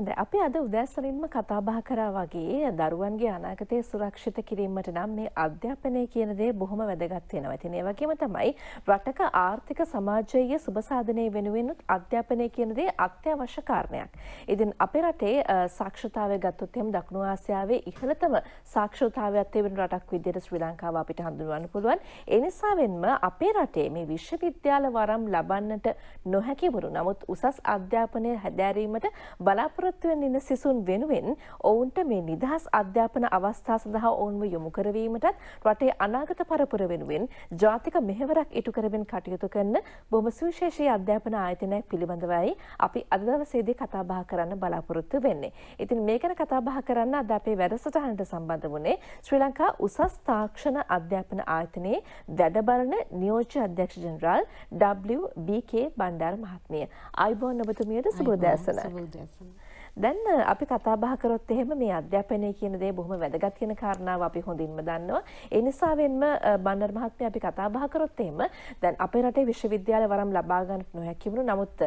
හොඳ අපි අද උදෑසනින්ම කතාබහ කරා වගේ දරුවන්ගේ අනාගතය සුරක්ෂිත කිරීමට නම් මේ අධ්‍යාපනය කියන දේ බොහොම වැදගත් වෙනවා. ඉතින් ඒ වගේම තමයි රටක ආර්ථික සමාජයේ සුබසාධනය වෙනුවෙනුත් අධ්‍යාපනය කියන දේ අත්‍යවශ්‍ය කාරණයක්. ඉතින් අපේ රටේ සාක්ෂරතාවය ගත්තොත් එහෙම දකුණු ආසියාවේ ඉහළතම සාක්ෂරතාවයක් තිබෙන රටක් විදිහට ශ්‍රී ලංකාව අපිට හඳුන්වන්න පුළුවන්. ඒ නිසාවෙන්ම අපේ රටේ මේ විශ්වවිද්‍යාල වරම් ලබන්නට නොහැකි වුණු නමුත් උසස් අධ්‍යාපනය හැදෑරීමට බලාපොරොත්තු බලාපොරොත්තුවෙන් ඉන්න සිසුන් වෙනුවෙන් ඔවුන්ට මේ නිදහස් අධ්‍යාපන අවස්ථා සඳහා ඔවුන්ව යොමු කරවීමටත් රටේ අනාගත පරපුර වෙනුවෙන් ජාතික මෙහෙවරක් ඉටු කරමින් කටයුතු කරන බොහොම සුවිශේෂී අධ්‍යාපන ආයතනයක් පිළිබඳවයි අපි අද දවසේදී කතා බහ කරන්න බලාපොරොත්තු වෙන්නේ. ඉතින් මේ ගැන කතා බහ කරන්න අද අපේ වැඩසටහනට සම්බන්ධ වුණේ ශ්‍රී ලංකා උසස් තාක්ෂණ අධ්‍යාපන ආයතනයේ වැඩබලන නියෝජ්‍ය අධ්‍යක්ෂ ජනරාල් WBK බණ්ඩාර මහත්මිය. අයිබෝන් ඔබතුමියට සුබෝදෑසන. සුබෝදෑසන. දැන් අපි කතා බහ කරොත් එහෙම මේ අධ්‍යාපනය කියන දේ බොහොම වැදගත් කියන කාරණාව අපි හොඳින්ම දන්නවා. ඒ නිසාවෙන්ම බණ්ඩාර මහත්මයා අපි කතා බහ කරොත් එහෙම දැන් අපේ රටේ විශ්වවිද්‍යාල වරම් ලබා ගන්නට නොහැකි වුණු නමුත්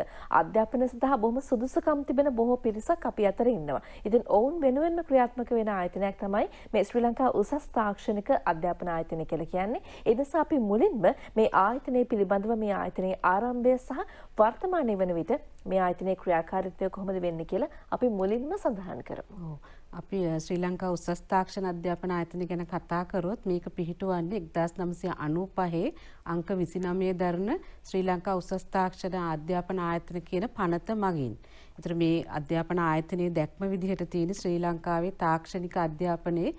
අධ්‍යාපනය සඳහා බොහොම සුදුසුකම් තිබෙන බොහෝ පිරිසක් අපි අතර ඉන්නවා. ඉතින් ඔවුන් වෙනුවෙන්ම ක්‍රියාත්මක වෙන ආයතනයක් තමයි මේ ශ්‍රී ලංකා උසස් තාක්ෂණික අධ්‍යාපන ආයතනය කියලා කියන්නේ. ඒ නිසා අපි මුලින්ම මේ ආයතනය පිළිබඳව මේ ආයතනයේ ආරම්භය සහ වර්තමානයේ වන විට මේ ආයතනයේ ක්‍රියාකාරීත්වය කොහොමද වෙන්නේ කියලා අපි මුලින්ම සඳහන් කරමු. අපි ශ්‍රී ලංකා උසස් තාක්ෂණ අධ්‍යාපන ආයතනය ගැන කතා කරොත් මේක පිහිටුවන්නේ 1995 අංක 29 දරන ශ්‍රී ලංකා උසස් තාක්ෂණ අධ්‍යාපන ආයතන කියන පනත මගින්. ඒතර මේ අධ්‍යාපන ආයතනයේ දැක්ම විදිහට තියෙන ශ්‍රී ලංකාවේ තාක්ෂණික අධ්‍යාපනයේ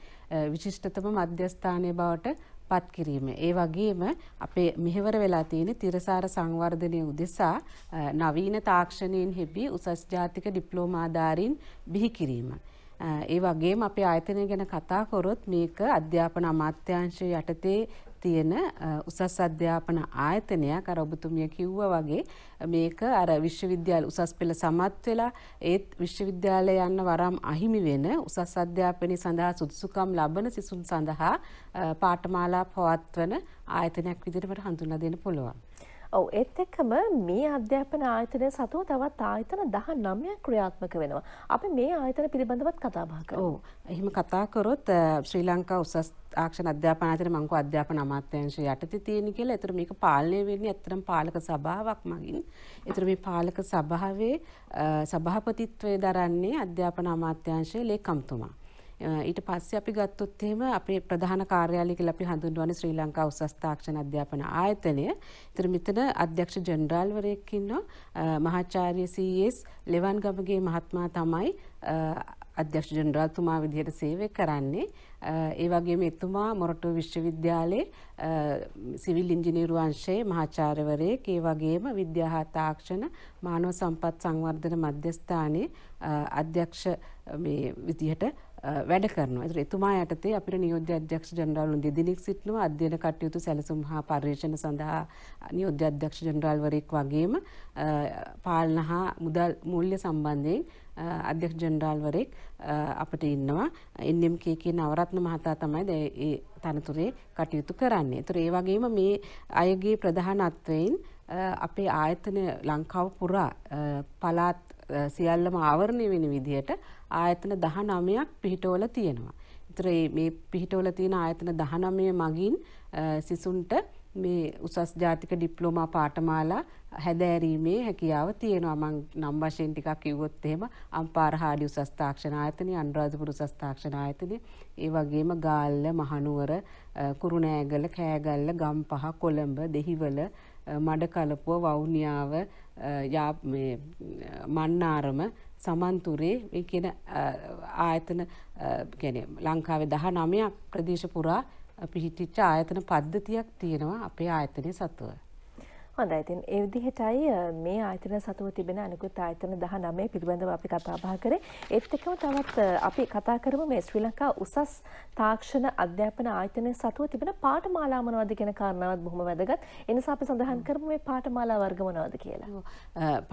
විශිෂ්ටතම මධ්‍යස්ථානය බවට පත් කිරීම. ඒ වගේම අපේ මෙහෙවර වෙලා තියෙන තිරසාර සංවර්ධනය උදෙසා නවීන තාක්ෂණයෙන් හෙබි උසස් ජාතික ඩිප්ලෝමාධාරීන් බිහි කිරීම. ඒ වගේම අපේ ආයතනය ගැන කතා කරොත් මේක අධ්‍යාපන අමාත්‍යාංශය යටතේ තියෙන උසස් අධ්‍යාපන ආයතනයක් අර ඔබතුමිය කිව්වා වගේ මේක අර විශ්වවිද්‍යාල උසස් පෙළ සමත් වෙලා ඒත් විශ්වවිද්‍යාලය යන්න වරම් අහිමි වෙන උසස් අධ්‍යාපනය සඳහා සුදුසුකම් ලබන සිසුන් සඳහා පාඨමාලා පවත්වන ආයතනයක් විදිහට හඳුන්වා දෙන්න පුළුවන්. ඔව එත් එක්කම මේ අධ්‍යාපන ආයතනය සතුව තවත් ආයතන දහ නම්ය ක්‍රියාත්මක වෙනවා. අපි මේ ආයතන පිළිබඳවත් කතාබාක ඕ එහෙම කතාකොරොත් ශ්‍රී ලංකා උසස් ආක්ෂණ අධ්‍යාපන ආයතන මංකු අධ්‍යාපන අමාත්‍යංශය යටතේ තියෙන කියලා. ඒතර මේක පාලනය වෙන්නේ ඇත්තටම පාලක සභාවක් මගින්. ඒතර මේ පාලක සභාවේ සභාපතිත්වය දරන්නේ අධ්‍යාපන අමාත්‍යංශයේ ලේකම්තුමා. ඊට පස්සේ අපි ගත්තොත් එහෙම අපේ ප්‍රධාන කාර්යාලය කියලා අපි හඳුන්වන්නේ ශ්‍රී ලංකා උසස් තාක්ෂණ අධ්‍යාපන ආයතනය. ඒතර මෙතන අධ්‍යක්ෂ ජෙනරාල්වරයෙක් ඉන්නවා මහාචාර්ය සීඑස් ලෙවන්ගමගේ මහත්මයා තමයි අධ්‍යක්ෂ ජනරාල්තුමා විදිහට සේවය කරන්නේ. ඒ වගේම එතුමා මොරටුව විශ්වවිද්‍යාලයේ සිවිල් ඉංජිනේරු අංශයේ මහාචාර්යවරයෙක්, ඒ වගේම විද්‍යා හා තාක්ෂණ මානව සම්පත් සංවර්ධන මධ්‍යස්ථානයේ අධ්‍යක්ෂ මේ විදිහට වැඩ කරනවා. ඒතර එතුමා යටතේ අපිට නියෝජ්‍ය අධ්‍යක්ෂ ජනරාල්වරුන් දෙදෙනෙක් සිටිනවා අධ්‍යයන කටයුතු සැලසුම් හා පර්යේෂණ සඳහා නියෝජ්‍ය අධ්‍යක්ෂ ජනරාල්වරයෙක් වගේම පාලන හා මුදල් මූල්‍ය සම්බන්ධයෙන් අධ්‍යක්ෂ ජනරාල්වරයෙක් අපිට ඉන්නවා. NMK කියන නවරත්න මහතා තමයි ඒ තනතුරේ කටයුතු කරන්නේ. ඒතර ඒ වගේම මේ අයගේ ප්‍රධානත්වයෙන් අපේ ආයතන ලංකාව පුරා පළාත් සියල්ලම ආවරණය වෙන විදිහට ආයතන 19ක් පිහිටවල තියෙනවා. ඒතර මේ පිහිටවල තියෙන ආයතන 19 මගින් සිසුන්ට මේ උසස් ජාතික ඩිප්ලෝමා පාඨමාලා හැදෑරීමේ හැකියාව තියෙනවා මං නම් වශයෙන් ටිකක් කිව්වොත් එහෙම අම්පාර හාඩි උසස් තාක්ෂණ ආයතනය අනුරාධපුර උසස් තාක්ෂණ ආයතනය ඒ වගේම ගාල්ල මහනුවර කුරුණෑගල කෑගල්ල ගම්පහ කොළඹ දෙහිවල මඩකලපුව වවුනියාව යා මේ මන්නාරම සමන්තුරේ මේ කියන ආයතන කියන්නේ ලංකාවේ 19ක් ප්‍රදේශ පුරා පිහිටිච්ච ආයතන පද්ධතියක් තියෙනවා අපේ ආයතනයේ සතුව. හොඳයි ඉතින් ඒ විදිහටයි මේ ආයතන සතුව තිබෙන අනිකුත් ආයතන 19 පිළිබඳව අපි කතා බහ කරේ. ඒත් එක්කම තවත් අපි කතා කරමු මේ ශ්‍රී ලංකා උසස් තාක්ෂණ අධ්‍යාපන ආයතනය සතුව තිබෙන පාඨමාලා මොනවද කියන කාරණාවත් බොහොම වැදගත්. ඒ නිසා අපි සඳහන් කරමු මේ පාඨමාලා වර්ග මොනවද කියලා.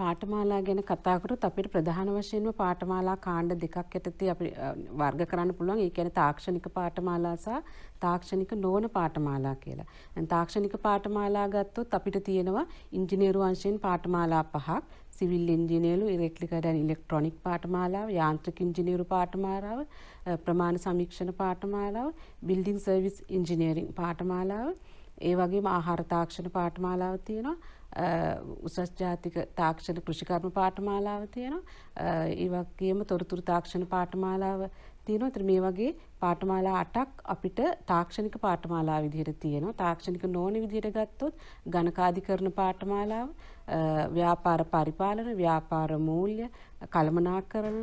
පාඨමාලා ගැන කතා කරොත් අපිට ප්‍රධාන වශයෙන්ම පාඨමාලා කාණ්ඩ දෙකක් යටතේ අපි වර්ග කරන්න පුළුවන්. ඒ කියන්නේ තාක්ෂණික පාඨමාලා සහ තාක්ෂණික නොවන පාඨමාලා කියලා. දැන් තාක්ෂණික පාඨමාලා ගත්තොත් අපිට තියෙන තියෙනවා ඉංජිනේරු අංශයෙන් පාඨමාලා පහක් සිවිල් ඉංජිනේරු ඉලෙක්ට්‍රිකල් ඇන් ඉලෙක්ට්‍රොනික පාඨමාලාව යාන්ත්‍රික ඉංජිනේරු පාඨමාලාව ප්‍රමාණ සමීක්ෂණ පාඨමාලාව බිල්ඩින් සර්විස් ඉංජිනේරින් පාඨමාලාව ඒ වගේම ආහාර තාක්ෂණ පාඨමාලාව තියෙනවා උසස් ජාතික තාක්ෂණ කෘෂිකර්ම පාඨමාලාව තියෙනවා ඒ වගේම තොරතුරු තාක්ෂණ පාඨමාලාව තියෙනවා. ඒතර මේ වගේ පාඨමාලා 8ක් අපිට තාක්ෂණික පාඨමාලා විදිහට තියෙනවා. තාක්ෂණික නොවන විදිහට ගත්තොත් ගණකාධිකරණ පාඨමාලාව, ව්‍යාපාර පරිපාලන, ව්‍යාපාර මූල්‍ය, කළමනාකරණ,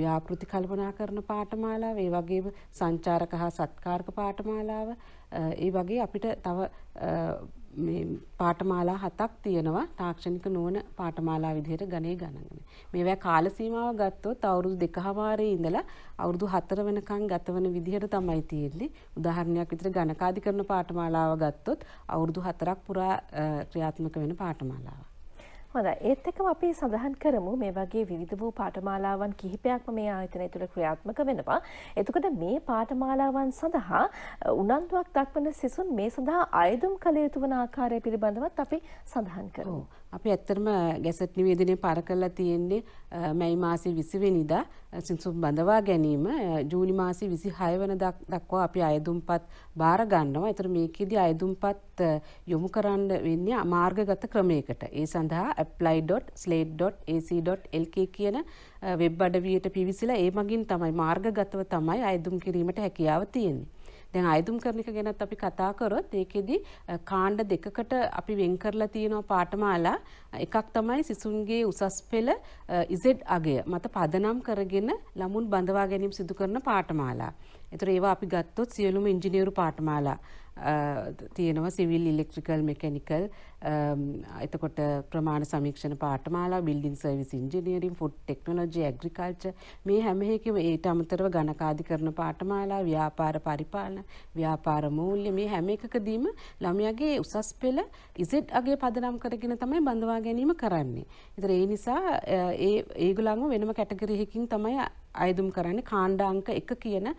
ව්‍යාපෘති කළමනාකරණ පාඨමාලාව, ඒ වගේම සංචාරක හා සත්කාරක පාඨමාලාව, ඒ වගේ අපිට තව මේ පාඨමාලා හතක් තියෙනවා තාක්ෂණික නුවණ පාඨමාලා විදිහට ගණේ ගණන්ගෙන. මේවා කාල සීමාව ගත්තොත් අවුරුදු දෙකමාරේ ඉඳලා අවුරුදු 4 වෙනකන් ගතවන විදිහට තමයි තියෙන්නේ. උදාහරණයක් විතර ගණකාධිකරණ පාඨමාලාව ගත්තොත් අවුරුදු 4ක් පුරා ක්‍රියාත්මක වෙන පාඨමාලාවක්. හොඳයි ඒත් එක්කම අපි සඳහන් කරමු මේ වගේ විවිධ වූ පාඨමාලාවන් කිහිපයක්ම මේ ආයතනය තුළ ක්‍රියාත්මක වෙනවා. එතකොට මේ පාඨමාලාවන් සඳහා උනන්දුවක් දක්වන සිසුන් මේ සඳහා අයදුම් කළ යුතු වන ආකාරය පිළිබඳවත් අපි සඳහන් කරමු. අපි ඇත්තරම ගැසට් නිවේදනය පර කරලා තියෙන්නේ මැයි මාසේ විසිවෙනිදා සිංසුම් බඳවා ගැනීම ජූලි මාසේ විසි හයවන දක්වා අපි අයදුම්පත් බාර ගන්නවා. එතර මේකෙදී අයදුම්පත් යොමු කරන්න වෙන්නේ මාර්ගගත ක්‍රමයකට. ඒ සඳහා apply.slate.ac.lk කියන වෙබ් අඩවියට පිවිසිලා ඒ මගින් තමයි මාර්ගගතව තමයි අයදුම් කිරීමට හැකියාව තියෙන්නේ. දැන් අයදුම් කරන එක ගැනත් අපි කතා කරොත් ඒකෙදි කාණ්ඩ දෙකකට අපි වෙන් කරලා තියෙනවා පාඨමාලා එකක් තමයි සිසුන්ගේ උසස් පෙළ ඉසෙඩ් අගය මත පදනම් කරගෙන ළමුන් බඳවා ගැනීම සිදු කරන පාඨමාලා. ඒතර ඒවා අපි ගත්තොත් සියලුම ඉංජිනේරු පාඨමාලා තියෙනවා සිවිල් ඉලෙක්ට්‍රිකල් මෙකැනිකල් එතකොට ප්‍රමාණ සමීක්ෂණ පාටමාලා building service engineering food technology agriculture මේ හැම එකම ඊට අමතරව ගණකාධි කරන පාඨමාලා ව්‍යාපාර පරිපාලන ව්‍යාපාර මූල්‍ය මේ හැම එකකදීම ළමයාගේ උසස් පෙළ ඉසෙඩ් අගේ පදනම් කරගෙන තමයි බඳවා ගැනීම කරන්නේ. ඒතර ඒ නිසා ඒ ඒගොල්ලන්ව වෙනම කැටගරි එකකින් තමයි අයදුම් කරන්නේ කාණ්ඩ අංක 1 කියන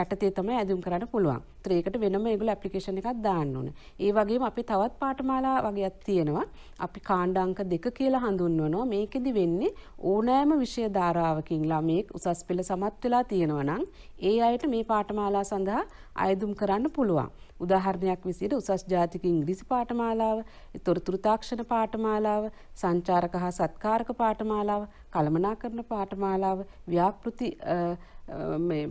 යටතේ තමයි අයදුම් කරන්න පුළුවන්. ඒතර ඒකට වෙනම ඒගොල්ලෝ ඇප්ලිකේෂන් එකක් දාන්න ඕන. ඒ වගේම අපි තවත් පාඨමාලා වගේක් තියෙනවා. අපි කාණ්ඩ අංක දෙක කියලා හඳුන්වනවා. මේකෙදි වෙන්නේ ඕනෑම විෂය ධාරාවකින් ළමයෙක් උසස් පෙළ සමත් වෙලා තියෙනවා නම් ඒ අයට මේ පාඨමාලා සඳහා අයදුම් කරන්න පුළුවන්. උදාහරණයක් විසිට උසස් ජාතික ඉංග්‍රීසි පාටමාලාව, තොරතුරු තාක්ෂණ පාටමාලාව, සංචාරක හා සත්කාරක පාටමාලාව, කළමනාකරණ පාටමාලාව, ව්‍යාපෘති මේ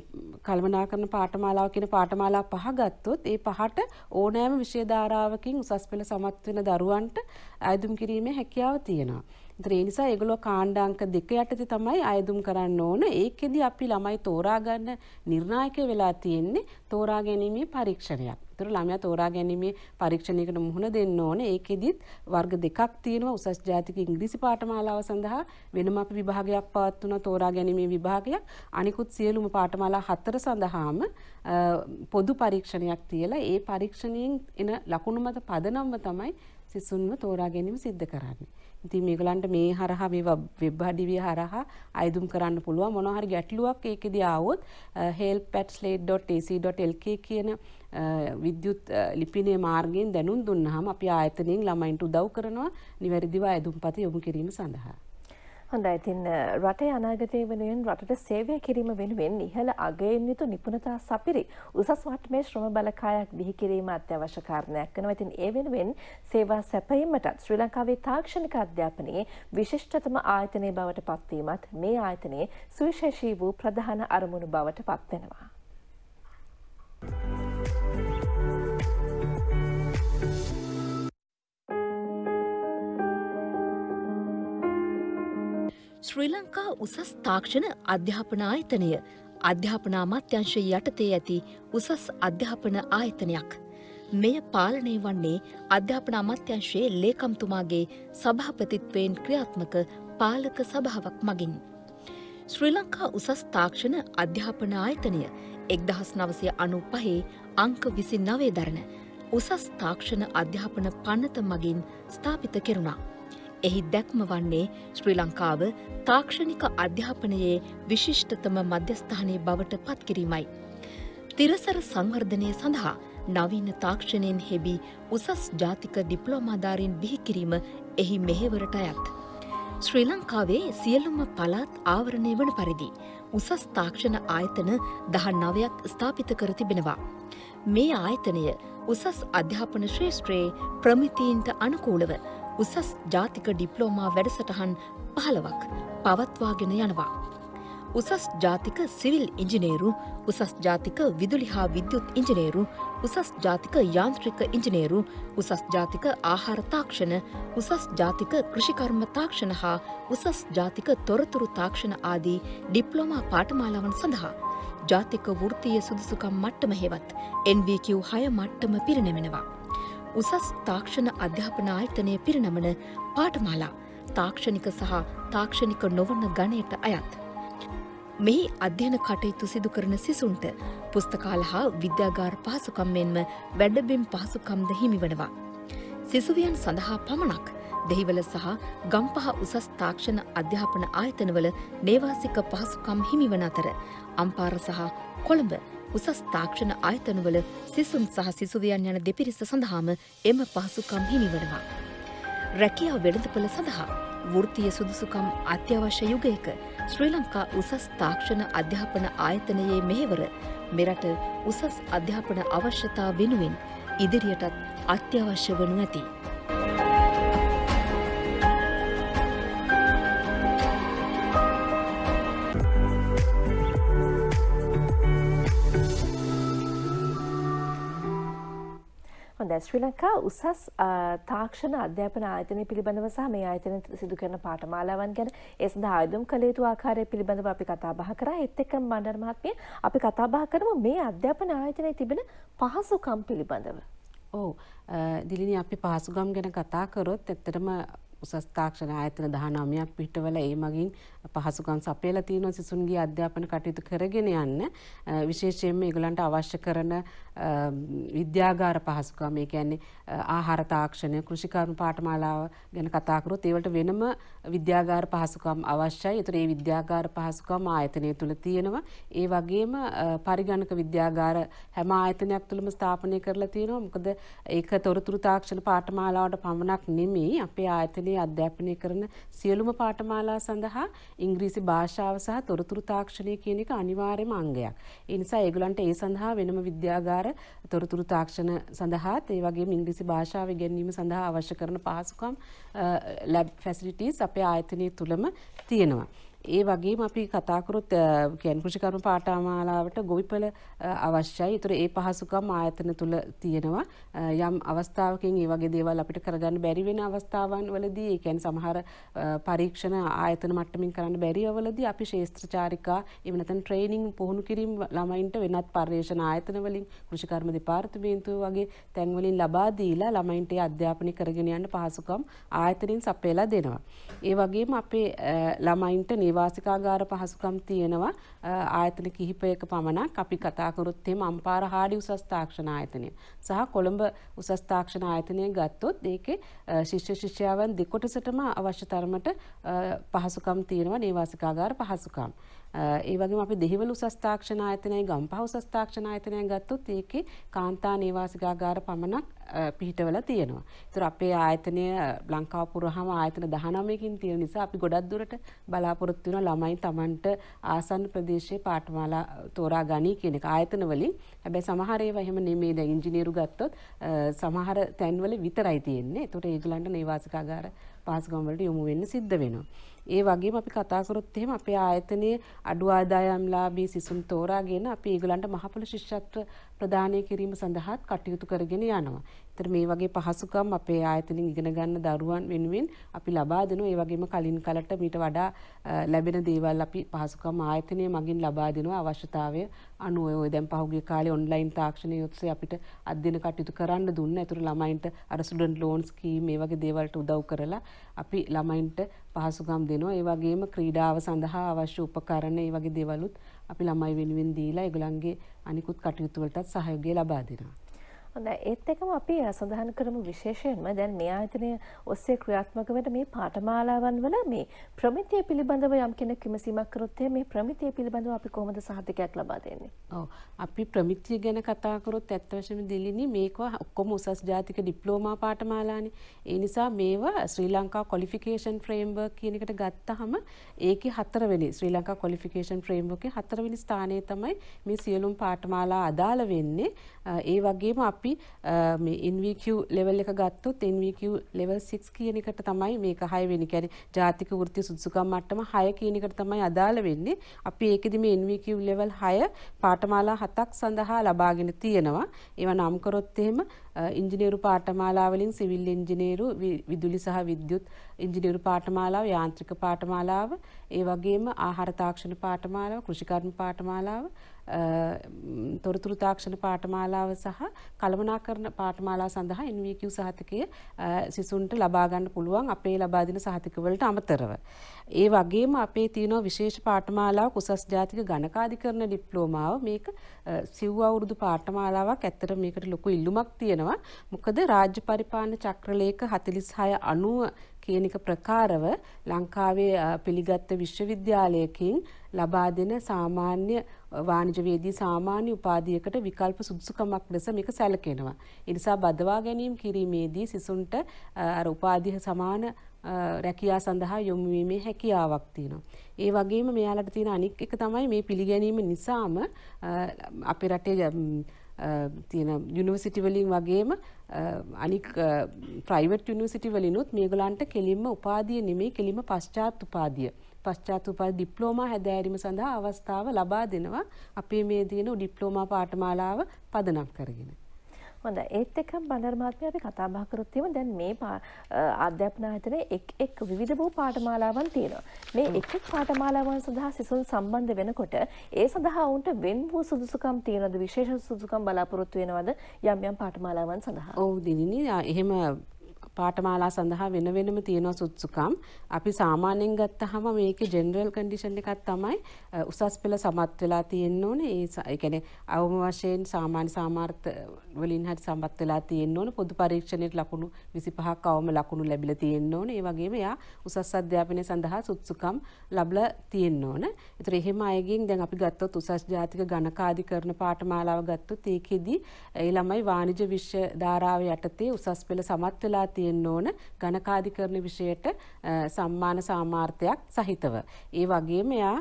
කළමනාකරණ පාඨමාලාව කියන පාඨමාලා පහ ගත්තොත් ඒ පහට ඕනෑම විෂය ධාරාවකින් උසස් පෙළ සමත් වෙන දරුවන්ට අයදුම් කිරීමේ හැකියාව තියෙනවා. ඉතින් ඒ නිසා ඒගොල්ලෝ කාණ්ඩ අංක දෙක යටතේ තමයි අයදුම් කරන්න ඕන. ඒකෙදි අපි ළමයි තෝරා ගන්න නිර්ණායක වෙලා තියෙන්නේ තෝරා ගැනීමේ පරීක්ෂණයක්. ඒතර ළමයා තෝරා ගැනීමේ පරීක්ෂණයකට මුහුණ දෙන්න ඕනේ. ඒකෙදිත් වර්ග දෙකක් තියෙනවා. උසස් ජාතික ඉංග්‍රීසි පාඨමාලාව සඳහා වෙනම අපි විභාගයක් පවත්වන තෝරා ගැනීමේ විභාගයක්. අනිකුත් සියලුම පාඨමාලා හතර සඳහාම පොදු පරීක්ෂණයක් තියලා ඒ පරීක්ෂණයෙන් එන ලකුණු මත පදනම්ව තමයි සිසුන්ව තෝරා ගැනීම සිද්ධ කරන්නේ. ඉතින් මේගොල්ලන්ට මේ හරහා මේවා වෙබ් අඩවිය හරහා අයදුම් කරන්න පුළුවන් මොනවා හරි ගැටලුවක් ඒකෙදී ආවොත් help@slate.ac.lk කියන විද්‍යුත් ලිපිනේ මාර්ගයෙන් දැනුම් දුන්නාම අපි ආයතනයෙන් ළමයින්ට උදව් කරනවා නිවැරදිව අයදුම්පත යොමු කිරීම සඳහා හොඳයි ඉතින් රටේ අනාගතය වෙනුවෙන් රටට සේවය කිරීම වෙනුවෙන් ඉහළ අගයෙන් යුතු නිපුණතා සපිරි උසස් වට්ටමේ ශ්‍රම බලකායක් බිහි කිරීම අත්‍යවශ්‍ය කාරණයක් වෙනවා. ඉතින් ඒ වෙනුවෙන් සේවා සැපයීමටත් ශ්‍රී ලංකාවේ තාක්ෂණික අධ්‍යාපනයේ විශිෂ්ටතම ආයතනය බවට පත්වීමත් මේ ආයතනයේ සුවිශේෂී වූ ප්‍රධාන අරමුණු බවට පත්වෙනවා. ශ්‍රී ලංකා උසස් තාක්ෂණ අධ්‍යාපන ආයතනය අධ්‍යාපනාමත්‍යංශ යටතේ ඇති උසස් අධ්‍යාපන ආයතනයක්. මෙය පාලනය වන්නේ අධ්‍යාපන අමත්‍යංශයේ ලේකම්තුමාගේ සභාපතිත්වයෙන් ක්‍රියාත්මක පාලක සභාවක් මගින්. ශ්‍රී ලංකා උසස් තාක්ෂණ අධ්‍යාපන ආයතනය එක්දහස් නවසය අනු පහේ අංක විසි නවේ දරන උසස් තාක්ෂණ අධ්‍යාපන පන්නත මගින් ස්ථාපිත කෙරුණා. එහි දැක්ම වන්නේ ශ්‍රී ලංකාව තාක්ෂණික අධ්‍යාපනයේ විශිෂ්ටතම මධ්‍යස්ථානය බවට පත්කිරීමයි. තිරසර සංවර්ධනය සඳහා නවීන තාක්ෂණයෙන් හෙබි උසස් ජාතික ඩිප්ලෝමාධාරයෙන් බිහිකිරීම එහි මෙහෙවරට අයත්. ශ්‍රී ලංකාවේ සියලුම පලාත් ආවරණය වන පරිදි. උසස් තාක්ෂණ ආයතන දහ නවයක් ස්ථාපිත කර තිබෙනවා. මේ ආයතනය උසස් අධ්‍යාපන ශ්‍රේෂ්ත්‍රයේ ප්‍රමිතීන්ට අනුකූලව උසස් ජාතික ඩිප්ලෝමා වැඩසටහන් පහළවක් පවත්වාගෙන යනවා. උසස් ජාතික සිවිල් ඉංජිනේරු උසස් ජාතික විදුලි හා විද්‍යුත් ඉංජිනේරු උසස් ජාතික යාන්ත්‍රික ඉංජිනේරු උසස් ජාතික ආහාර තාක්ෂණ උසස් ජාතික කෘෂිකර්ම තාක්ෂණ හා උසස් ජාතික තොරතුරු තාක්ෂණ ආදී ඩිප්ලෝමා පාඨමාලාවන් සඳහා ජාතික වෘත්තීය සුදුසුකම් මට්ටම හෙවත් NVQ 6 මට්ටම පිරිනැමෙනවා. උසස් තාක්ෂණ අධ්‍යාපන ආයතනය පිරිනමන පාටමාලා තාක්ෂණික සහ තාක්ෂණික නොවන ගණයට අයත්. මෙහි අධ්‍යන කටයුතු සිදු කරන සිසුන්ට පුස්තකාල හා විද්‍යාගාර පාසුකම් මෙන්ම වැඩබෙම් පහසුකම්ද හිමිවනවා. සිසුවියන් සඳහා පමණක් දෙහිවල සහ ගම්පහ උසස් තාක්ෂණ අධ්‍යාපන ආයතනවල නේවාසික පහසුකම් හිමිවන අතර අම්පාර සහ කොළඹ උසස් තාක්ෂණ ආයතනවල සිසුන් සහ සිසුවියන් යන දෙපිරිස සඳහාම එම පහසුකම් හිමිවනවා. රැකියා වෙළඳපළ සඳහා වෘතිය සුදුසුකම් අත්‍යවශ්‍ය යුගයක ශ්‍රී ලංකා උසස් තාක්ෂණ අධ්‍යාපන ආයතනයේ මෙහෙවර මෙරට උසස් අධ්‍යාපන අවශ්‍යතා වෙනුවෙන් ඉදිරියටත් අත්‍යවශ්‍ය වනු ඇති. ශ්‍රී ලංකා උසස් තාක්ෂණ අධ්‍යාපන ආයතනය පිළිබඳව සහ මේ ආයතනය සිදු කරන පාඨමාලාවන් ගැන ඒ සඳහා ආයුධම් කළ යුතු ආකාරය පිළිබඳව අපි කතා බහ කරා. ඒත් එක්කම බණ්ඩාර මහත්මිය අපි කතා බහ කරමු මේ අධ්‍යාපන ආයතනයේ තිබෙන පහසුකම් පිළිබඳව. ඔව් දිලිනි අපි පහසුකම් ගැන කතා කරොත් ඇත්තටම උසස් තාක්ෂණ ආයතන 19ක් පිටවල ඒ මගින් පහසුකම් සපයලා තියෙනවා සිසුන්ගේ අධ්‍යාපන කටයුතු කරගෙන යන්න විශේෂයෙන්ම ඒගොල්ලන්ට අවශ්‍ය කරන විද්‍යාගාර පහසුකම් ඒ කියන්නේ ආහාර තාක්ෂණය කෘෂිකර්ම පාඨමාලාව ගැන කතා කරොත් ඒවලට වෙනම විද්‍යාගාර පහසුකම් අවශ්‍යයි. ඒතර ඒ විද්‍යාගාර පහසුකම් ආයතනය තුල තියෙනවා. ඒ වගේම පරිගණක විද්‍යාගාර හැම ආයතනයක් තුළම ස්ථාපනය කරලා තියෙනවා. මොකද ඒක තොරතුරු තාක්ෂණ පාඨමාලාවට පමණක් නෙමෙයි අපේ ආයතනය පාඨමාලාවේ අධ්‍යාපනය කරන සියලුම පාඨමාලා සඳහා ඉංග්‍රීසි භාෂාව සහ තොරතුරු තාක්ෂණය කියන එක අනිවාර්යම අංගයක්. ඒ නිසා ඒගොල්ලන්ට ඒ සඳහා වෙනම විද්‍යාගාර තොරතුරු තාක්ෂණ සඳහාත් ඒ වගේම ඉංග්‍රීසි භාෂාව ඉගෙනීම සඳහා අවශ්‍ය කරන පහසුකම් ලැබ් ෆැසිලිටිස් අපේ ආයතනය තුළම තියෙනවා. ඒ වගේම අපි කතා කරොත් කියන්නේ කෘෂිකර්ම පාඨමාලාවට ගොවිපළ අවශ්‍යයි. ඒතර ඒ පහසුකම් ආයතන තුල තියෙනවා. යම් අවස්ථාවකින් ඒ වගේ දේවල් අපිට කරගන්න බැරි වෙන අවස්ථාවන් වලදී ඒ කියන්නේ සමහර පරීක්ෂණ ආයතන මට්ටමින් කරන්න බැරි අවලදී අපි ශේස්ත්‍ර චාරිකා එහෙම නැත්නම් ට්‍රේනින් පුහුණු කිරීම ළමයින්ට වෙනත් පර්යේෂණ ආයතන වලින් කෘෂිකර්ම දෙපාර්තමේන්තුව වගේ තැන් වලින් ලබා දීලා ළමයින්ට අධ්‍යාපනය කරගෙන යන්න පහසුකම් ආයතනින් සපයලා දෙනවා. ඒ වගේම අපේ ළමයින්ට නිවාසිකාගාර පහසුකම් තියෙනවා ආයතන කිහිපයක පමණක් අපි කතා කරොත් එහෙම අම්පාර හාඩි උසස් තාක්ෂණ ආයතනය සහ කොළඹ උසස් තාක්ෂණ ආයතනය ගත්තොත් ඒකේ ශිෂ්‍ය ශිෂ්‍යාවන් දෙකොටසටම අවශ්‍ය තරමට පහසුකම් තියෙනවා නිවාසිකාගාර පහසුකම්. ඒ වගේම අපි දෙහිවල උසස් තාක්ෂණ ආයතනයයි ගම්පහ උසස් තාක්ෂණ ආයතනය ගත්තොත් ඒකේ කාන්තා නිවාසිකාගාර පමණක් පිහිටවලා තියෙනවා. ඒතර අපේ ආයතනය ලංකාව පුරාම ආයතන 19කින් තියෙන නිසා අපි ගොඩක් දුරට බලාපොරොත්තු වෙන ළමයි Tamanට ආසන්න ප්‍රදේශයේ පාඨමාලා තෝරා ගනී කියන එක ආයතන වලින්. හැබැයි සමහර ඒවා එහෙම නෙමෙයි දැන් ඉංජිනේරු ගත්තොත් සමහර තැන්වල විතරයි තියෙන්නේ. ඒතර ඒගොල්ලන්ට නිවාසිකාගාර පහසුකම් වලට යොමු වෙන්න සිද්ධ වෙනවා. ඒ වගේම අපි කතා කරොත් එහෙම අපේ ආයතනයේ අඩු ආදායම්ලාභී සිසුන් තෝරාගෙන අපි ඒගොල්ලන්ට මහපොළො ශිෂ්‍යත්ව ප්‍රදානය කිරීම සඳහාත් කටයුතු කරගෙන යනවා. ඒතර මේ වගේ පහසුකම් අපේ ආයතනින් ඉගෙන ගන්න දරුවන් වෙනුවෙන් අපි ලබා දෙනවා. ඒ වගේම කලින් කලට මීට වඩා ලැබෙන දේවල් අපි පහසුකම් ආයතනය මගින් ලබා දෙනවා. අවශ්‍යතාවය අනුව ඔය දැන් පහුගිය කාලේ ඔන්ලයින් තාක්ෂණය ඔස්සේ අපිට අධ්‍යයන කටයුතු කරන්න දුන්න. ඒතර ළමයින්ට අර ස්ටුඩන්ට් ලෝන් ස්කීම් මේ වගේ දේවල්ට උදව් කරලා අපි ළමයින්ට පහසුකම් දෙනවා. ඒ වගේම ක්‍රීඩාව සඳහා අවශ්‍ය උපකරණ ඒ වගේ දේවලුත් අපි ළමයි වෙනුවෙන් දීලා ඒගොල්ලන්ගේ අනිකුත් කටයුතු වලටත් සහයෝගය ලබා දෙනවා. හොඳ ඒත් එකම අපි සඳහන් කරමු විශේෂයෙන්ම දැන් මේ ආයතනය ඔස්සේ ක්‍රියාත්මක වෙන මේ පාඨමාලාවන් වල මේ ප්‍රමිතිය පිළිබඳව යම් කෙනෙක් විමසීමක් කරොත් මේ ප්‍රමිතිය පිළිබඳව අපි කොහොමද සහතිකයක් ලබා දෙන්නේ? ඔව් අපි ප්‍රමිතිය ගැන කතා කරොත් ඇත්ත වශයෙන්ම දෙලිනි මේකවා ඔක්කොම උසස් ජාතික ඩිප්ලෝමා පාඨමාලානේ. ඒ නිසා මේවා ශ්‍රී ලංකා ක්වොලිෆිකේෂන් ෆ්‍රේම්වර්ක් කියන එකට ගත්තාම ඒකේ හතරවෙනි ශ්‍රී ලංකා ක්වොලිෆිකේෂන් ෆ්‍රේම්වර්කේ හතරවෙනි ස්ථානයේ තමයි මේ සියලුම පාඨමාලා අදාළ වෙන්නේ. ඒ වගේම අපි අපි මේ NVQ ලෙවල් එක ගත්තොත් NVQ ලෙවල් 6 කියන එකට තමයි මේක 6 වෙන්නේ. කියන්නේ ජාතික වෘත්ති සුදුසුකම් මට්ටම 6 කියන එකට තමයි අදාළ වෙන්නේ. අපි ඒකෙදි මේ NVQ ලෙවල් 6 පාඨමාලා 7ක් සඳහා ලබාගෙන තියෙනවා. ඒවා නම් කරොත් එහෙම ඉංජිනේරු පාඨමාලා වලින් සිවිල් ඉංජිනේරු විදුලි සහ විද්‍යුත් ඉංජිනේරු පාඨමාලාව යාන්ත්‍රික පාඨමාලාව ඒ වගේම ආහාර තාක්ෂණ පාඨමාලාව කෘෂිකර්ම පාඨමාලාව තොරතුරු තාක්ෂණ පාඨමාලාව සහ කළමනාකරණ පාඨමාලා සඳහා NVQ සහතිකය සිසුන්ට ලබා ගන්න පුළුවන් අපේ ලබා දෙන සහතිකවලට අමතරව. ඒ වගේම අපේ තියෙනවා විශේෂ පාඨමාලාව කුසස් ජාතික ගණකාධිකරණ ඩිප්ලෝමාව මේක සිව් අවුරුදු පාඨමාලාවක් ඇත්තට මේකට ලොකු ඉල්ලුමක් තියෙනවා. මොකද රාජ්‍ය පරිපාලන චක්‍රලේඛ 46 90 කියන එක ප්‍රකාරව ලංකාවේ පිළිගත්ත විශ්වවිද්‍යාලයකින් ලබා දෙන සාමාන්‍ය වාණිජවේදී සාමාන්‍ය උපාධියකට විකල්ප සුදුසුකමක් ලෙස මේක සැලකෙනවා. ඒ නිසා බදවා ගැනීම කිරීමේදී සිසුන්ට අර උපාධිය සමාන රැකියා සඳහා යොමු වීමේ හැකියාවක් තියෙනවා. ඒ වගේම මෙයාලට තියෙන අනික් එක තමයි මේ පිළිගැනීම නිසාම අපේ රටේ තියෙන යුනිවර්සිටි වලින් වගේම අනික් ප්‍රයිවට් යුනිවර්සිටි වලිනුත් මේගොල්ලන්ට කෙලින්ම උපාධිය නෙමෙයි කෙලින්ම පශ්චාත් උපාධිය. පශ්චාත් උපාධි ඩිප්ලෝමා හැදෑරීම සඳහා අවස්ථාව ලබා දෙනවා අපේ මේ දින ඩිප්ලෝමා පාඨමාලාව පදනම් කරගෙන. හොඳ ඒත් එක්ක බණ්ඩාර මහත්මයා අපි කතා බහ කරොත් එහෙම දැන් මේ අධ්‍යාපන ආයතනයේ එක් එක් විවිධ වූ පාඨමාලාවන් තියෙනවා. මේ එක් එක් පාඨමාලාවන් සඳහා සිසුන් සම්බන්ධ වෙනකොට ඒ සඳහා ඔවුන්ට වෙන් වූ සුදුසුකම් තියෙනවද? විශේෂ සුදුසුකම් බලාපොරොත්තු වෙනවද යම් යම් පාඨමාලාවන් සඳහා? ඔව් දිනිනි එහෙම පාඨමාලා සඳහා වෙන වෙනම තියෙන සුත්සුකම්. අපි සාමාන්‍යයෙන් ගත්තහම මේකේ ජෙනරල් කන්ඩිෂන් එකක් තමයි උසස් පෙළ සමත් වෙලා තියෙන්න ඕනේ. ඒ කියන්නේ අවම වශයෙන් සාමාන්‍ය සාමාර්ථ වලින් හරි සමත් වෙලා තියෙන්න ඕනේ. පොදු පරීක්ෂණයට ලකුණු 25ක් අවම ලකුණු ලැබිලා තියෙන්න ඕනේ. ඒ වගේම යා උසස් අධ්‍යාපනය සඳහා සුත්සුකම් ලැබලා තියෙන්න ඕනේ. ඒතර එහෙම අයගෙන් දැන් අපි ගත්තොත් උසස් ජාතික ගණකාධිකරණ පාඨමාලාව ගත්තොත් ඒකෙදි ඒ ළමයි වාණිජ විශ්ව ධාරාව යටතේ උසස් පෙළ සමත් වෙලා තියෙන තියෙන්න ඕන ඝනකාධිකරණ විෂයට සම්මාන සාමාර්ථයක් සහිතව. ඒ වගේම එයා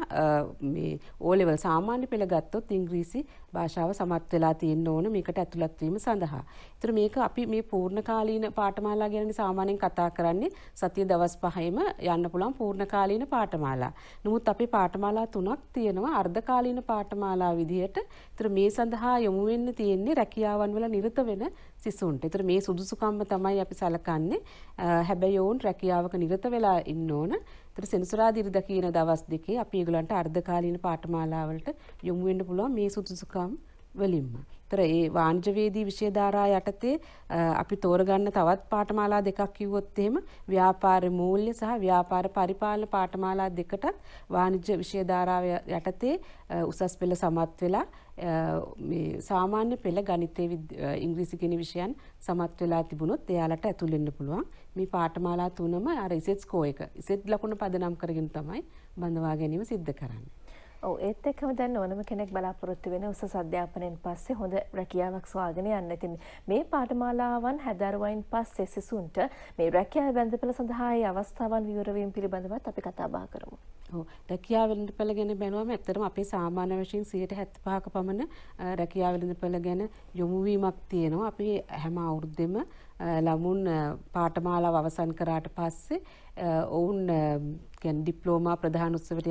මේ ඕලෙවල් සාමාන්‍ය පෙළ ගත්තොත් ඉංග්‍රීසි භාෂාව සමත් වෙලා තියෙන්න ඕන මේකට ඇතුළත් වීම සඳහා. ඒතර මේක අපි මේ පූර්ණ කාලීන පාඨමාලා ගැන සාමාන්‍යයෙන් කතා කරන්නේ සතිය දවස් 5ෙම යන්න පුළුවන් පූර්ණ කාලීන පාඨමාලා. නමුත් අපි පාඨමාලා තුනක් තියෙනවා අර්ධ කාලීන පාඨමාලා විදිහට. ඒතර මේ සඳහා යොමු වෙන්න තියෙන්නේ රැකියාවන් වල නිරත වෙන සිසුන්ට. ඒතර මේ සුදුසුකම්ම තමයි අපි සලකන්නේ. හැබැයි ඔවුන් රැකියාවක නිරත වෙලා ඉන්න ඕන. ඒතර සෙනසුරාදා ඉරිදා කියන දවස් දෙකේ අපි ඒගොල්ලන්ට අර්ධකාලීන පාඨමාලාවලට යොමු වෙන්න පුළුවන් මේ සුදුසුකම් වලින්ම. තර ඒ වාණජවේදී විශේධාරා යටතේ අපි තෝරගන්න තවත් පාටමාලා දෙකක් කිව්වොත් එහෙම ව්‍යාපාර මූල්‍ය සහ ව්‍යාපාර පරිපාලන පාටමාලා දෙකටත් වාණිජ්‍ය විශේධාරාව යටතේ උසස් පෙළ සමත් වෙලා මේ සාමාන්‍ය පෙළ ගණිතය ඉංග්‍රීසි කෙන විෂයන් සමත් වෙලා තිබුණොත් එයාලට ඇතුළෙන්න පුළුවන් මේ පාටමාලා තුනම අර ඉසෙට්ස්කෝ එක ඉසෙට් ලකුණ පදනම් කරගෙන තමයි බඳවා ගැනීම සිද්ධ කරන්නේ ඔව් ඒත් එක්කම දැන් ඕනම කෙනෙක් බලාපොරොත්තු වෙන උසස් අධ්‍යාපනයෙන් පස්සේ හොඳ රැකියාවක් සොයාගෙන යන්න. ඉතින් මේ පාඨමාලාවන් හැදරුවයින් පස්සේ සිසුන්ට මේ රැකියාව බඳපල සඳහා ඒ අවස්ථාවන් විවර වීම පිළිබඳවත් අපි කතා බහ කරමු. ඔව් රැකියාව වෙළඳපළ ගැන බැලුවම ඇත්තටම අපේ සාමාන්‍ය වශයෙන් 75ක පමණ රැකියාව වෙළඳපළ ගැන යොමු වීමක් තියෙනවා. අපි හැම අවුරුද්දෙම ළමුන් පාඨමාලාව අවසන් කරාට පස්සේ ඔවුන් කියන්නේ ඩිප්ලෝමා ප්‍රධාන උත්සවයට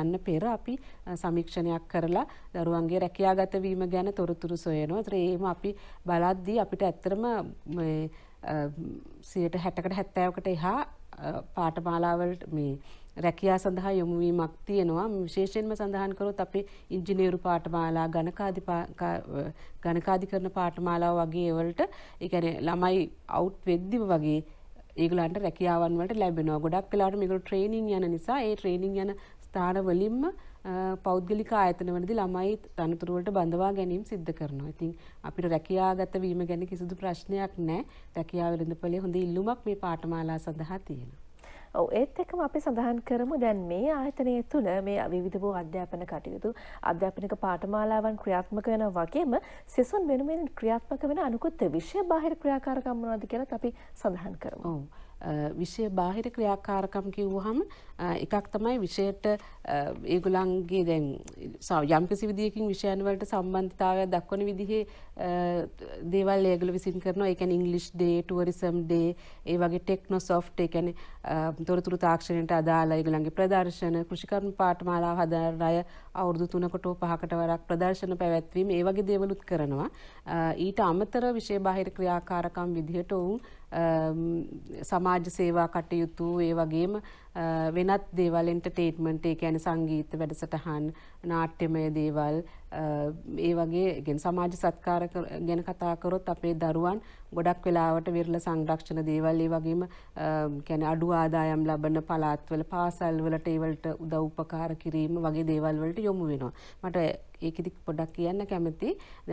යන්න පෙර අපි සමීක්ෂණයක් කරලා දරුවන්ගේ රැකියාගත වීම ගැන තොරතුරු සොයනවා. ඒතර එහෙම අපි බලද්දී අපිට ඇත්තටම මේ 60කට 70කට එහා පාඨමාලාවල මේ රැකියා සඳහා යොමුවීමක් තියෙනවා විශේෂයෙන්ම සඳහන් කරොත් අපේ ඉංජිනේරු පාඨමාලා ගණකාධි ගණකාධිකරණ පාඨමාලාව වගේ ඒවලට ඒ කියන්නේ ළමයි අවුට් වෙද්දිම වගේ ඒගොල්ලන්ට රැකියාවන් වලට ලැබෙනවා. ගොඩක් වෙලාවට මේගොල්ලෝ ට්‍රේනින් යන නිසා ඒ ට්‍රේනින් යන ස්ථාන වලින්ම පෞද්ගලික ආයතන වලදී ළමයි තනතුරු වලට බඳවා ගැනීම සිද්ධ කරනවා. ඉතින් අපිට රැකියාගත වීම ගැන කිසිදු ප්‍රශ්නයක් නැහැ. රැකියාව වෙළඳපොලේ හොඳ ඉල්ලුමක් මේ පාඨමාලා සඳහා තියෙනවා. ඔව ඒත් එකම අපි සඳහන් කරමු දැන් මේ ආයතනය තුළ මේ අවිධ වූ අධ්‍යාපන කටයුතු අධ්‍යාපනික පාඨමාලාවන් ක්‍රියාත්මක වෙන වගේම සිසුන් වෙනුවෙන් ක්‍රියාත්මක වෙන අනුකුත් විෂය බාහිර ක්‍රියාකාරකම් මොනවද කියලා අපි සඳහන් කරමු. ඔව්. විෂය බාහිර ක්‍රියාකාරකම් කිව්වහම එකක් තමයි විෂයට ඒගොල්ලන්ගේ දැන් යම්කිසි විදියකින් විෂයන් වලට සම්බන්ධතාවයක් දක්වන විදිහේ දේවල් ඒගොල්ලෝ විසින් කරනවා. ඒ කියන්නේ ඉංග්‍රීසි ඩේ, ටුවරිසම් ඩේ, ඒ වගේ ටෙක්නොසොෆ්ට්, ඒ කියන්නේ තොරතුරු තාක්ෂණයට අදාළ ඒගොල්ලන්ගේ ප්‍රදර්ශන, කෘෂිකර්ම පාඨමාලාව හදාරන අය අවුරුදු 3කට 5කට වරක් ප්‍රදර්ශන පැවැත්වීම ඒ වගේ දේවලුත් කරනවා. ඊට අමතර විෂය බාහිර ක්‍රියාකාරකම් විදිහට උන් සමාජ සේවා කටයුතු ඒ වගේම වෙනත් දේවල් එන්ටර්ටේන්මන්ට් ඒ කියන්නේ සංගීත වැඩසටහන් නාට්‍යමය දේවල් ඒ වගේ ගෙන් සමාජ සත්කාර ගැන කතා කරොත් අපේ දරුවන් ගොඩක් වෙලාවට විරල සංරක්ෂණ දේවල් ඒ වගේම කියන්නේ අඩු ආදායම් ලබන පළාත්වල පාසල් වලට ඒවලට උදව් උපකාර කිරීම වගේ දේවල් වලට යොමු වෙනවා. මට ඒකෙදි පොඩ්ඩක් කියන්න කැමති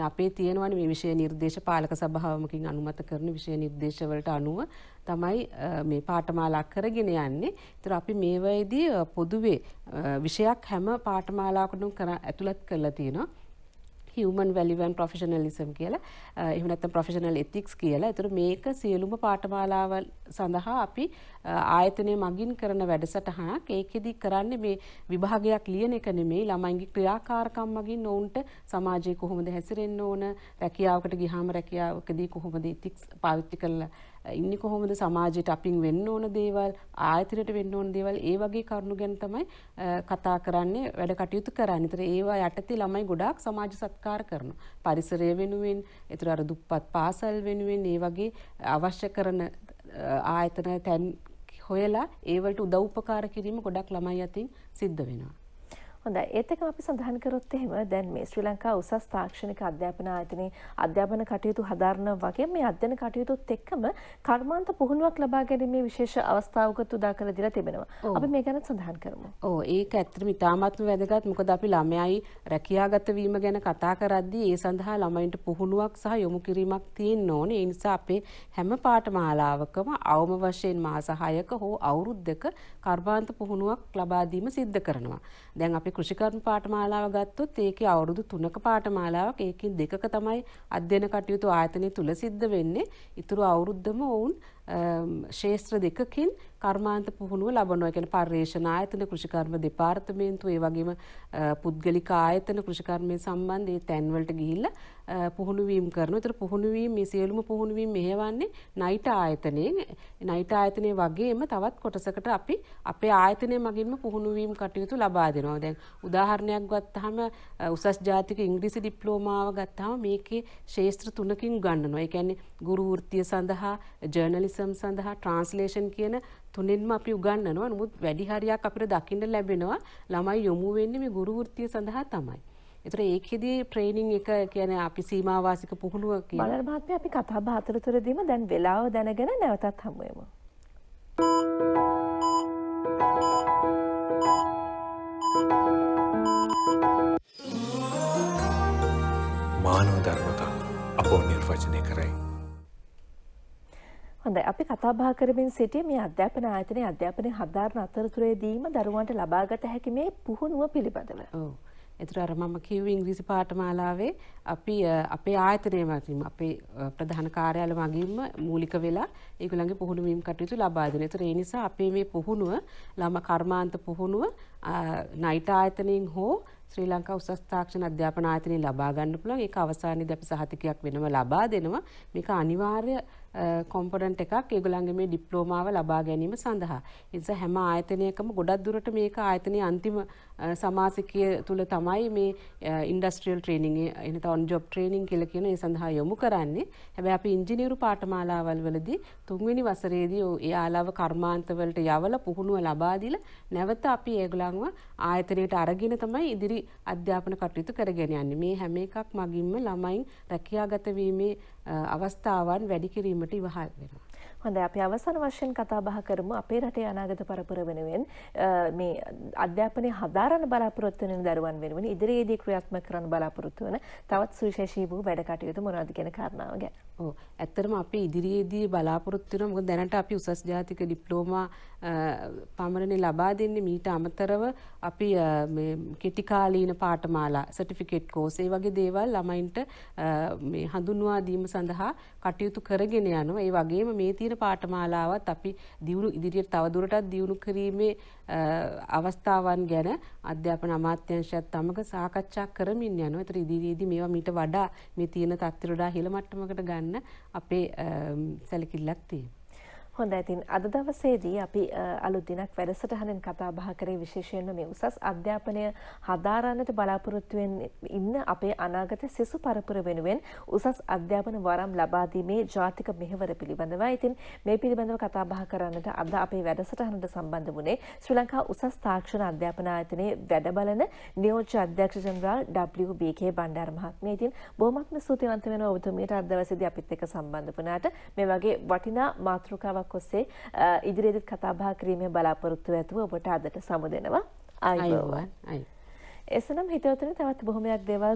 අපේ තියෙනවනේ මේ විෂය නිර්දේශ පාලක සභාවමකින් අනුමත කරන විෂය නිර්දේශ වලට අනුව තමයි මේ පාඨමාලාවක් කරගෙන යන්නේ. ඒතර අපි මේ වෙයිදී පොදුවේ විෂයක් හැම පාඨමාලාවකටම ඇතුළත් කරලා තියෙනවා. human value and professionalism කියලා එහෙම නැත්නම් professional ethics කියලා. ඒතර මේක සියලුම පාඨමාලාව සඳහා අපි ආයතනය මගින් කරන වැඩසටහනක්. ඒකෙදි කරන්නේ මේ විභාගයක් ලියන එක නෙමෙයි ළමයින්ගේ ක්‍රියාකාරකම් මගින් ඔවුන්ට සමාජයේ කොහොමද හැසිරෙන්න ඕන, රැකියාවකට ගියාම රැකියාවකදී කොහොමද ethics පාවිච්චි කරලා ඉන්න කොහොමද සමාජයට අපින් වෙන්න ඕන දේවල් ආයතනයට වෙන්න ඕන දේවල් ඒ වගේ කරුණු ගැන තමයි කතා කරන්නේ වැඩ කටයුතු කරන්නේ. ඒතර ඒවා යටතේ ළමයි ගොඩාක් සමාජ සත්කාර කරනවා. පරිසරය වෙනුවෙන්, ඒතර අර දුප්පත් පාසල් වෙනුවෙන් ඒ වගේ අවශ්‍ය කරන ආයතන තැන් හොයලා ඒවලට උදව් උපකාර කිරීම ගොඩක් ළමයි අතින් සිද්ධ වෙනවා. හොඳයි ඒත් එක්කම අපි සඳහන් කරොත් එහෙම දැන් මේ ශ්‍රී ලංකා උසස් තාක්ෂණික අධ්‍යාපන ආයතනයේ අධ්‍යාපන කටයුතු හදාරන වගේ මේ අධ්‍යයන කටයුතුත් එක්කම කර්මාන්ත පුහුණුවක් ලබා ගැනීමේ විශේෂ අවස්ථාවකට උදා කර දීලා තිබෙනවා. අපි මේ ගැන සඳහන් කරමු. ඔව් ඒක ඇත්තටම ඉතාමත්ම වැදගත්. මොකද අපි ළමයයි රැකියාගත වීම ගැන කතා කරද්දී ඒ සඳහා ළමයින්ට පුහුණුවක් සහ යොමු කිරීමක් තියෙන්න ඕනේ. ඒ නිසා අපේ හැම පාඨමාලාවකම අවම වශයෙන් මාස 6ක හෝ අවුරුද්දක කර්මාන්ත පුහුණුවක් ලබා දීම සිද්ධ කරනවා. දැන් අපි කෘෂිකර්ම පාඨමාලාව ගත්තොත් ඒකේ අවුරුදු 3ක පාඨමාලාවක් ඒකෙන් දෙකක තමයි අධ්‍යයන කටයුතු ආයතනය තුල සිද්ධ වෙන්නේ. ඊතුරු අවුරුද්දම වුන් ශේත්‍ර දෙකකින් කර්මාන්ත පුහුණුව ලබනවා ගැන පර්යේෂණ ආයතන කෘෂිකර්ම දෙපාර්තමේන්තු ඒ වගේම පුද්ගලික ආයතන කෘෂිකර්මය සම්බන්ධ ඒ තැන්වලට ගිහිල්ලා පුහුණු වීම් කරනවා. ඒතර පුහුණු වීම මේ සියලුම පුහුණු වීම මෙහෙවන්නේ නයිට ආයතනයෙන්. නයිට ආයතනයේ වගේම තවත් කොටසකට අපි අපේ ආයතනය මගින්ම පුහුණු වීම් කටයුතු ලබා දෙනවා. දැන් උදාහරණයක් ගත්තාම උසස් ජාතික ඉංග්‍රීසි ඩිප්ලෝමාව ගත්තාම මේකේ ශේත්‍ර තුනකින් ගන්නනවා. ඒ කියන්නේ ගුරු වෘත්තිය සඳහා ජර්නලිසම් එක්සම් සඳහා ට්‍රාන්ස්ලේෂන් කියන තුනෙන්ම අපි උගන්වනවා. නමුත් වැඩි හරියක් අපිට දකින්න ලැබෙනවා ළමයි යොමු වෙන්නේ මේ ගුරු වෘත්තිය සඳහා තමයි. එතර ඒකෙදී ට්‍රේනිං එක කියන අපි සීමාවාසික පුහුණුව කියන බලන මහත්මයා අපි කතා බහ අතරතුරදීම දැන් වෙලාව දැනගෙන නැවතත් හමු වෙමු. මානව ධර්මතා අපෝ නිර්වචනය කරයි. හොඳයි අපි කතා බහ කරමින් සිටියේ මේ අධ්‍යාපන ආයතනයේ අධ්‍යාපනයේ හදාරන අතරතුරේදීම දරුවන්ට ලබාගත හැකි මේ පුහුණුව පිළිබඳව. ඔව්. ඒතර අර මම කිව්ව ඉංග්‍රීසි පාඨමාලාවේ අපි අපේ ආයතනය මතින් අපේ ප්‍රධාන කාර්යාල මගින්ම මූලික වෙලා ඒගොල්ලන්ගේ පුහුණු වීම් කටයුතු ලබා දෙනවා. ඒතර ඒ නිසා අපේ මේ පුහුණුව ළම කර්මාන්ත පුහුණුව නයිට් ආයතනයෙන් හෝ ශ්‍රී ලංකා උසස් තාක්ෂණ අධ්‍යාපන ආයතනයේ ලබා ගන්න පුළුවන්. ඒක අවසානයේදී අපි සහතිකයක් වෙනම ලබා දෙනවා. මේක අනිවාර්ය කොම්පොනන්ට් එකක් ඒගොල්ලන්ගේ මේ ඩිප්ලෝමාව ලබා ගැනීම සඳහා. ඒ නිසා හැම ආයතනයකම ගොඩක් දුරට මේක ආයතනයේ අන්තිම සමාසිකය තුළ තමයි මේ ඉන්ඩස්ට්‍රියල් ට්‍රේනිං එනත ඔන් ජොබ් ට්‍රේනිං කියලා කියන ඒ සඳහා යොමු කරන්නේ. හැබැයි අපි ඉංජිනේරු පාඨමාලාවල් වලදී තුන්වෙනි වසරේදී ඒ ආලාව කර්මාන්ත වලට යවලා පුහුණුව ලබා දීලා නැවත අපි ඒගොල්ලන්ව ආයතනයට අරගෙන තමයි ඉදිරි අධ්‍යාපන කටයුතු කරගෙන යන්නේ. මේ හැම එකක් මගින්ම ළමයින් රැකියාගත වීමේ අවස්ථාවන් වැඩි කිරීමට ඉවහල් වෙනවා. හොඳ අපි අවසන් වශයෙන් කතා බහ කරමු අපේ රටේ අනාගත පරපුර වෙනුවෙන් මේ අධ්‍යාපනය හදාරන බලාපොරොත්තු වෙන දරුවන් වෙනුවෙන් ඉදිරියේදී ක්‍රියාත්මක කරන බලාපොරොත්තු වෙන තවත් සුවිශේෂී වූ වැඩ කටයුතු මොනවද කියන කාරණාව ගැන. ඔව් ඇත්තටම අපි ඉදිරියේදී බලාපොරොත්තු වෙනවා මොකද දැනට අපි උසස් ජාතික ඩිප්ලෝමා පමණනේ ලබා දෙන්නේ මීට අමතරව අපි මේ කෙටි කාලීන පාඨමාලා සර්ටිෆිකේට් කෝස් ඒ වගේ දේවල් ළමයින්ට මේ හඳුන්වා දීම සඳහා කටයුතු කරගෙන යනවා. ඒ වගේම මේ තියෙන පාඨමාලාවත් අපි දියුණු ඉදිරියට තවදුරටත් දියුණු කිරීමේ අවස්ථාවන් ගැන අධ්‍යාපන අමාත්‍යංශයත් සමග සාකච්ඡා කරමින් යනවා. ඒතර ඉදිරියේදී මේවා මීට වඩා මේ තියෙන තත්ත්වයට වඩා ඉහළ මට්ටමකට ගන්න අපේ සැලකිල්ලක් තියෙනවා. හොඳ ඇතින් අද දවසේදී අපි අලුත් දිනක් වැඩසටහනෙන් කතා බහ කරේ විශේෂයෙන්ම මේ උසස් අධ්‍යාපනය හදාරන්නට බලාපොරොත්තු ඉන්න අපේ අනාගත සිසු පරපුර වෙනුවෙන් උසස් අධ්‍යාපන වරම් ලබා දීමේ ජාතික මෙහෙවර පිළිබඳව. ඉතින් මේ පිළිබඳව කතා බහ කරන්නට අද අපේ වැඩසටහනට සම්බන්ධ වුණේ ශ්‍රී ලංකා උසස් තාක්ෂණ අධ්‍යාපන ආයතනයේ වැඩබලන නියෝජ්‍ය අධ්‍යක්ෂ ජනරාල් WBK බණ්ඩාර මහත්මයා. ඉතින් බොහොමත්ම ස්තුතිවන්ත වෙනවා ඔබතුමියට අද දවසේදී අපිත් එක්ක සම්බන්ධ වුණාට. මේ වගේ වටිනා මාතෘකාවක් මාධ්‍යයක් ඔස්සේ ඉදිරියේදීත් කතා බහ කිරීමේ බලාපොරොත්තු ඇතුව ඔබට අදට සමුදෙනවා. ආයුබෝවන්. එසනම් හිතවතුනි තවත් බොහොමයක් දේවල්